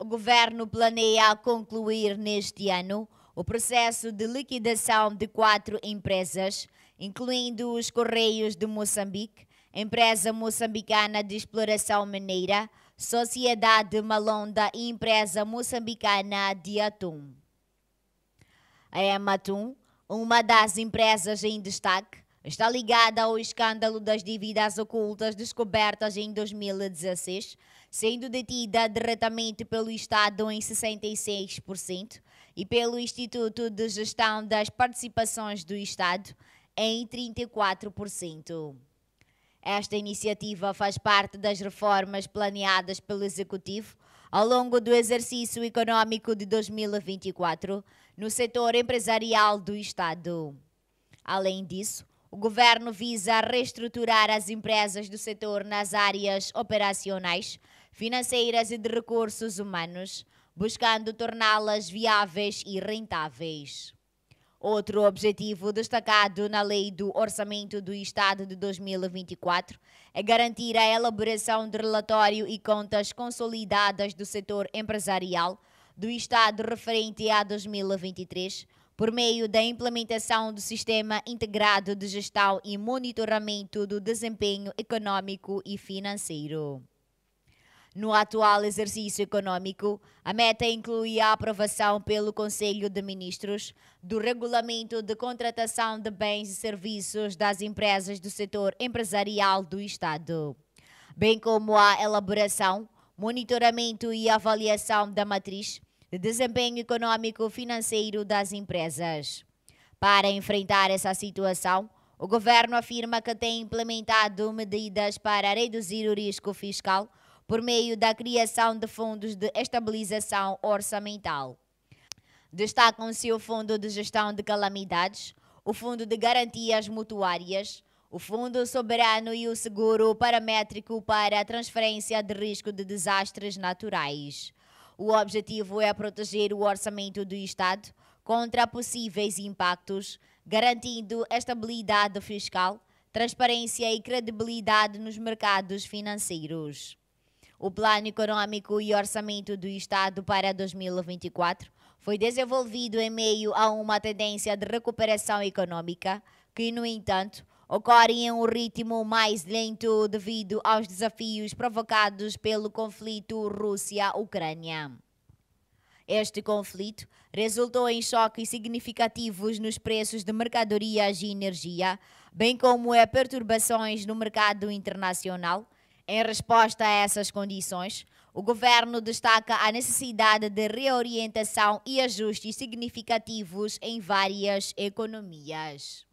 O governo planeia concluir neste ano o processo de liquidação de quatro empresas, incluindo os Correios de Moçambique, Empresa Moçambicana de Exploração Mineira, Sociedade Malonda e Empresa Moçambicana de Atum. A Ematum, uma das empresas em destaque, está ligada ao escândalo das dívidas ocultas descobertas em 2016, sendo detida diretamente pelo Estado em 66% e pelo Instituto de Gestão das Participações do Estado em 34%. Esta iniciativa faz parte das reformas planeadas pelo Executivo ao longo do exercício econômico de 2024 no setor empresarial do Estado. Além disso, o governo visa reestruturar as empresas do setor nas áreas operacionais, financeiras e de recursos humanos, buscando torná-las viáveis e rentáveis. Outro objetivo destacado na Lei do Orçamento do Estado de 2024 é garantir a elaboração de relatório e contas consolidadas do setor empresarial do Estado referente a 2023, por meio da implementação do Sistema Integrado de Gestão e Monitoramento do Desempenho Econômico e Financeiro. No atual exercício econômico, a meta inclui a aprovação pelo Conselho de Ministros do Regulamento de Contratação de Bens e Serviços das Empresas do Setor Empresarial do Estado, bem como a elaboração, monitoramento e avaliação da matriz de desempenho econômico financeiro das empresas. Para enfrentar essa situação, o governo afirma que tem implementado medidas para reduzir o risco fiscal por meio da criação de fundos de estabilização orçamental. Destacam-se o Fundo de Gestão de Calamidades, o Fundo de Garantias Mutuárias, o Fundo Soberano e o Seguro Paramétrico para a Transferência de Risco de Desastres Naturais. O objetivo é proteger o orçamento do Estado contra possíveis impactos, garantindo estabilidade fiscal, transparência e credibilidade nos mercados financeiros. O Plano Econômico e Orçamento do Estado para 2024 foi desenvolvido em meio a uma tendência de recuperação econômica que, no entanto, ocorrem em um ritmo mais lento devido aos desafios provocados pelo conflito Rússia-Ucrânia. Este conflito resultou em choques significativos nos preços de mercadorias e energia, bem como em é perturbações no mercado internacional. Em resposta a essas condições, o governo destaca a necessidade de reorientação e ajustes significativos em várias economias.